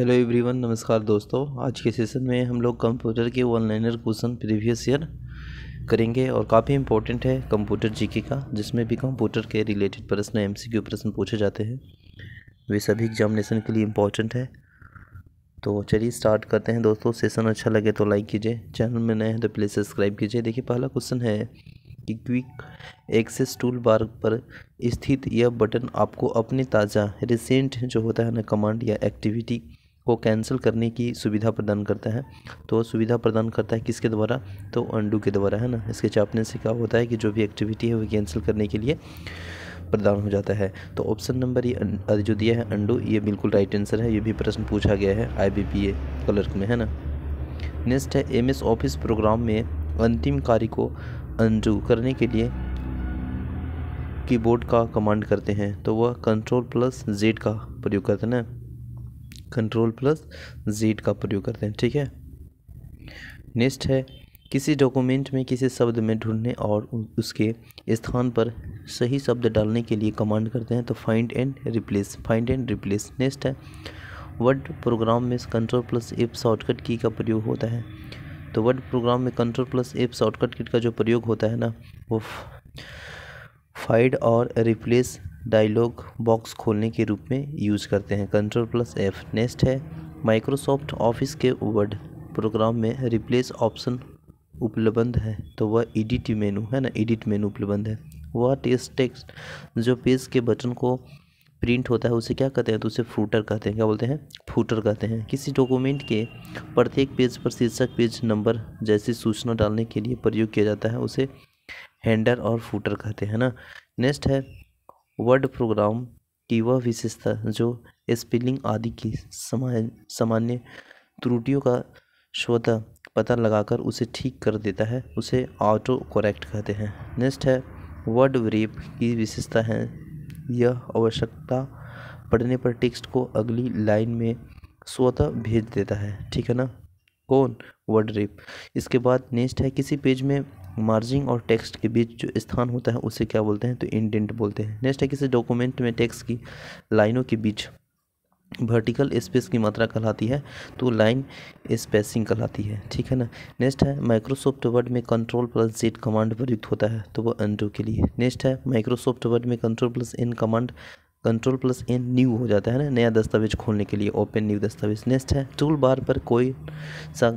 hello everyone नमस्कार दोस्तों आज के सेशन में हम लोग कंप्यूटर के one liner question previous year करेंगे और काफ़ी इंपॉर्टेंट है कंप्यूटर जीके का जिसमें भी कंप्यूटर के रिलेटेड प्रश्न एमसीक्यू प्रश्न पूछे जाते हैं वे सभी एग्जामिनेशन के लिए इंपॉर्टेंट है तो चलिए स्टार्ट करते हैं दोस्तों सेशन अच्छा लगे तो लाइक कीजिए चैनल में नए हैं तो प्लीज़ सब्सक्राइब कीजिए देखिए पहला क्वेश्चन है कि क्विक एक्सेस टूल बार पर स्थित यह बटन आपको अपने ताज़ा रिसेंट जो होता है ना कमांड या एक्टिविटी को कैंसिल करने की सुविधा प्रदान करता है तो सुविधा प्रदान करता है किसके द्वारा तो अंडू के द्वारा है ना इसके चापने से क्या होता है कि जो भी एक्टिविटी है वो कैंसिल करने के लिए प्रदान हो जाता है तो ऑप्शन नंबर ये अं-, जो दिया है अंडू ये बिल्कुल राइट आंसर है ये भी प्रश्न पूछा गया है I B P A clerk में है ना नेक्स्ट है एम एस ऑफिस प्रोग्राम में अंतिम कार्य को अंडू करने के लिए कीबोर्ड का कमांड करते हैं तो वह कंट्रोल प्लस जेड का प्रयोग करते हैं कंट्रोल प्लस जीड का प्रयोग करते हैं ठीक है नेक्स्ट है किसी डॉक्यूमेंट में किसी शब्द में ढूंढने और उसके स्थान पर सही शब्द डालने के लिए कमांड करते हैं तो find and replace find and replace next है वर्ड प्रोग्राम में कंट्रोल प्लस एफ शॉर्टकट की का प्रयोग होता है तो वर्ड प्रोग्राम में control plus F shortcut kit का जो प्रयोग होता है ना वो फाइड और रिप्लेस डायलॉग बॉक्स खोलने के रूप में यूज करते हैं कंट्रोल प्लस एफ नेक्स्ट है माइक्रोसॉफ्ट ऑफिस के वर्ड प्रोग्राम में रिप्लेस ऑप्शन उपलब्ध है तो वह एडिट मेनू है ना एडिट मेनू उपलब्ध है वह टेस्ट टेक्स्ट जो पेज के बटन को प्रिंट होता है उसे क्या कहते हैं तो उसे फूटर कहते हैं क्या बोलते हैं फूटर कहते हैं किसी डॉक्यूमेंट के प्रत्येक पेज पर शीर्षक पेज नंबर जैसी सूचना डालने के लिए प्रयोग किया जाता है उसे हैंडर और फूटर कहते हैं ना नेक्स्ट है वर्ड प्रोग्राम की वह विशेषता जो स्पेलिंग आदि की सामान्य त्रुटियों का स्वतः पता लगाकर उसे ठीक कर देता है उसे ऑटो करेक्ट कहते हैं नेक्स्ट है वर्ड रेप की विशेषता है यह आवश्यकता पढ़ने पर टेक्स्ट को अगली लाइन में स्वतः भेज देता है ठीक है ना कौन वर्ड रिप इसके बाद नेक्स्ट है किसी पेज में मार्जिंग और टेक्स्ट के बीच जो स्थान होता है उसे क्या बोलते हैं तो इंडेंट बोलते हैं नेक्स्ट है किसी डॉक्यूमेंट में टेक्स्ट की लाइनों के बीच वर्टिकल स्पेस की मात्रा कहलाती है तो लाइन स्पेसिंग कहलाती है ठीक है ना नेक्स्ट है माइक्रोसॉफ्ट वर्ड में कंट्रोल प्लस जेड कमांड प्रयुक्त होता है तो वो अंडो के लिए नेक्स्ट है माइक्रोसॉफ्ट वर्ड में control plus N command control plus N new हो जाता है ना नया दस्तावेज खोलने के लिए ओपन न्यू दस्तावेज नेक्स्ट है टूल बार पर कोई सा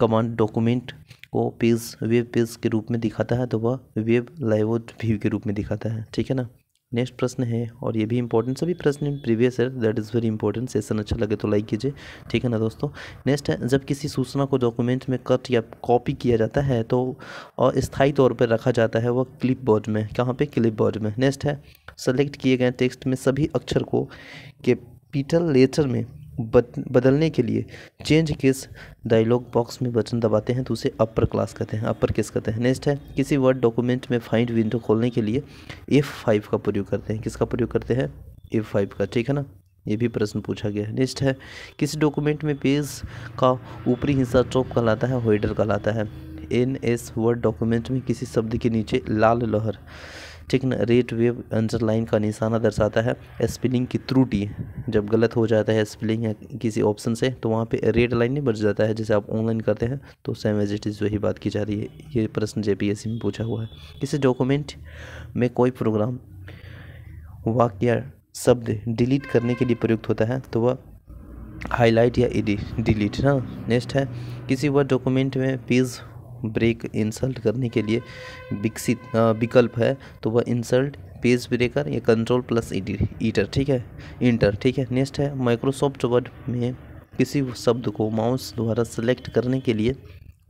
कमांड डॉक्यूमेंट को पेज वेब पेज के रूप में दिखाता है तो वह वेब लाइव व्यू के रूप में दिखाता है ठीक है ना नेक्स्ट प्रश्न है और ये भी इंपॉर्टेंट सभी प्रश्न प्रीवियस है that is very important session अच्छा लगे तो लाइक कीजिए ठीक है ना दोस्तों नेक्स्ट है जब किसी सूचना को डॉक्यूमेंट में कट या कॉपी किया जाता है तो अस्थायी तौर पर रखा जाता है वह क्लिप बोर्ड में कहाँ पर क्लिप बोर्ड में नेक्स्ट है सेलेक्ट किए गए टेक्स्ट में सभी अक्षर को कैपिटल लेटर में बद, बदलने के लिए चेंज किस डायलॉग बॉक्स में बटन दबाते हैं तो उसे अपर क्लास कहते हैं अपर किस कहते हैं नेक्स्ट है किसी वर्ड डॉक्यूमेंट में फाइंड विंडो खोलने के लिए एफ़ फाइव का प्रयोग करते हैं किसका प्रयोग करते हैं एफ़ फाइव का ठीक है ना ये भी प्रश्न पूछा गया है नेक्स्ट है किसी डॉक्यूमेंट में पेज का ऊपरी हिस्सा टॉप कहलाता है होइडर कहलाता है एन एस वर्ड डॉक्यूमेंट में किसी शब्द के नीचे लाल लहर चिकन रेट वेव आंसर लाइन का निशाना दर्शाता है स्पेलिंग की त्रुटि जब गलत हो जाता है स्पेलिंग या किसी ऑप्शन से तो वहाँ पे रेड लाइन नहीं बच जाता है जैसे आप ऑनलाइन करते हैं तो सेम एज इट इज़ वही बात की जा रही है ये प्रश्न जे में पूछा हुआ है किसी डॉक्यूमेंट में कोई प्रोग्राम वाक्य शब्द डिलीट करने के लिए प्रयुक्त होता है तो वह हाईलाइट या डिलीट ना नेक्स्ट है किसी वर्ड डॉक्यूमेंट में पेज ब्रेक इंसल्ट करने के लिए विकसित विकल्प है तो वह इंसल्ट पेज ब्रेकर या कंट्रोल प्लस ईटर ठीक है इंटर ठीक है नेक्स्ट है माइक्रोसॉफ्ट वर्ड में किसी शब्द को माउस द्वारा सेलेक्ट करने के लिए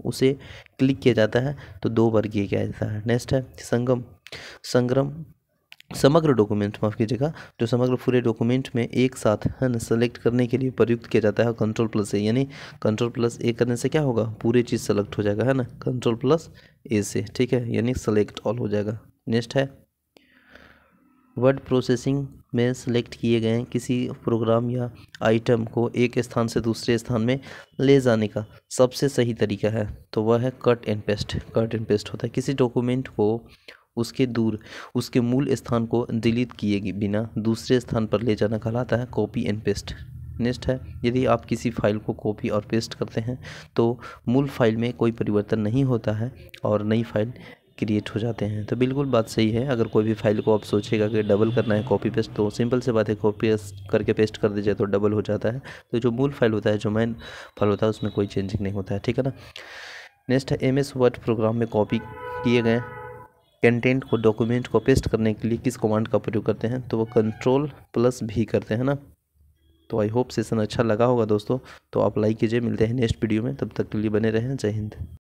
उसे क्लिक किया जाता है तो दो बार किया जाता है नेक्स्ट है संगम संग्रम समग्र डॉक्यूमेंट माफ़ कीजिएगा जो समग्र पूरे डॉक्यूमेंट में एक साथ है ना सेलेक्ट करने के लिए प्रयुक्त किया जाता है कंट्रोल प्लस ए यानी कंट्रोल प्लस ए करने से क्या होगा पूरी चीज़ सेलेक्ट हो जाएगा है ना कंट्रोल प्लस ए से ठीक है यानी सेलेक्ट ऑल हो जाएगा नेक्स्ट है वर्ड प्रोसेसिंग में सेलेक्ट किए गए किसी प्रोग्राम या आइटम को एक स्थान से दूसरे स्थान में ले जाने का सबसे सही तरीका है तो वह है cut and paste cut and paste होता है किसी डॉक्यूमेंट को उसके दूर उसके मूल स्थान को डिलीट किए बिना दूसरे स्थान पर ले जाना कहलाता है कॉपी एंड पेस्ट नेक्स्ट है यदि आप किसी फाइल को कॉपी और पेस्ट करते हैं तो मूल फाइल में कोई परिवर्तन नहीं होता है और नई फाइल क्रिएट हो जाते हैं तो बिल्कुल बात सही है अगर कोई भी फाइल को आप सोचेगा कि डबल करना है कॉपी पेस्ट तो सिंपल से बात है कॉपी करके पेस्ट कर दीजिए तो डबल हो जाता है तो जो मूल फाइल होता है जो मेन फाइल होता है उसमें कोई चेंजिंग नहीं होता है ठीक है ना नेक्स्ट है एम एस वर्ड प्रोग्राम में कॉपी किए गए कंटेंट को डॉक्यूमेंट को पेस्ट करने के लिए किस कमांड का प्रयोग करते हैं तो वो कंट्रोल प्लस भी करते हैं ना तो आई होप सेशन अच्छा लगा होगा दोस्तों तो आप लाइक कीजिए मिलते हैं नेक्स्ट वीडियो में तब तक के लिए बने रहें जय हिंद